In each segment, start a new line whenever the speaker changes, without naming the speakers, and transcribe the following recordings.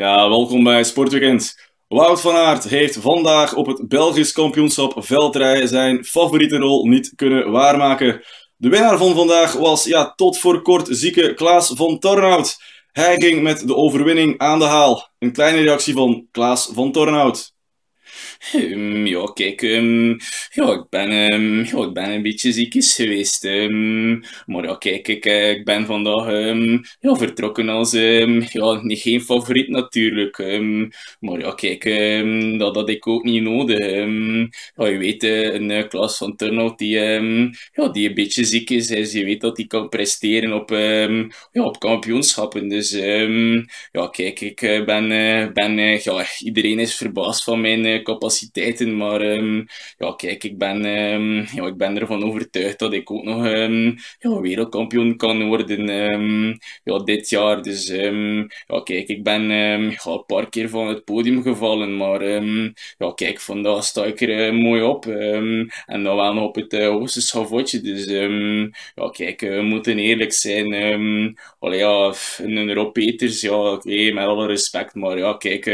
Ja, welkom bij Sportweekend. Wout van Aert heeft vandaag op het Belgisch kampioenschap veldrijden zijn favoriete rol niet kunnen waarmaken. De winnaar van vandaag was ja, tot voor kort zieke Klaas van Tornhout. Hij ging met de overwinning aan de haal. Een kleine reactie van Klaas van
Tornhout. Ehm, ja, kijk, ehm, ja, ik ben, ehm, ja, ik ben een beetje ziekjes geweest. maar ja, kijk, ik, eh, ben vandaag ja, vertrokken als ja, niet geen favoriet natuurlijk. maar ja, kijk, dat had ik ook niet nodig. je weet, eh, een eh, klas van Turnhout die, ja, die een beetje ziek is, dus je weet dat hij kan presteren op, ja, op kampioenschappen. Dus ja, kijk, ik ben, ben ja, iedereen is verbaasd van mijn capaciteiten. Maar ehm, ja, kijk, ik ben, ehm, ja, ik ben ervan overtuigd dat ik ook nog um, ja, wereldkampioen kan worden ja, dit jaar. Dus ja, kijk, ik ben ja, een paar keer van het podium gevallen. Maar ja, kijk, vandaag sta ik er eh, mooi op. en dan wel nog op het uh, hoogste schavotje. Dus ja, kijk, we moeten eerlijk zijn. Um, allee, ja, een Rob Peters, ja, met alle respect. Maar ja, kijk,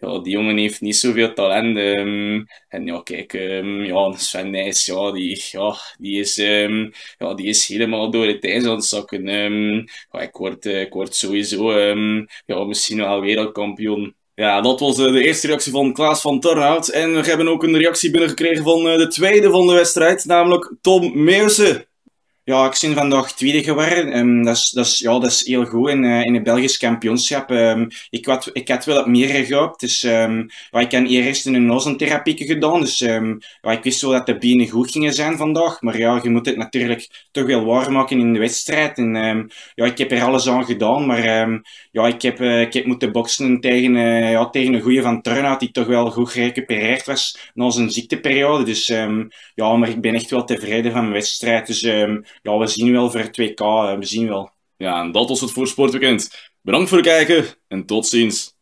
ja, die jongen heeft niet zoveel talent. Um, en ja, kijk, um, ja, Sven Nijs, ja, die, ja, die, is, um, ja, die is helemaal door het ijs aan het zakken. ja, ik, word, eh, ik word sowieso ja, misschien wel wereldkampioen. Ja, dat was eh, de
eerste reactie van Klaas van Torhout. En we hebben ook een reactie binnengekregen van eh, de tweede van de wedstrijd,
namelijk Tom Meersen. Ja, ik ben vandaag tweede geworden. Um, dat, is, dat, is, ja, dat is heel goed in, uh, in het Belgisch kampioenschap. Ehm, ik, had, ik had wel wat meer gehoopt. Dus, um, ehm, ja, ik heb eerst een nozentherapie gedaan. Dus ja, ik wist wel dat de benen goed gingen zijn vandaag. Maar ja, je moet het natuurlijk toch wel warm maken in de wedstrijd. En, ja, ik heb er alles aan gedaan. Maar ja, ik, heb, eh, ik heb moeten boksen tegen, uh, ja, tegen een goeie van Turnout die toch wel goed gerecupereerd was na zijn ziekteperiode. Dus ja, maar ik ben echt wel tevreden van mijn wedstrijd. Dus ja, we zien wel voor 2K, we zien wel. Ja, en dat was het voor Sportweekend. Bedankt voor het kijken en tot ziens.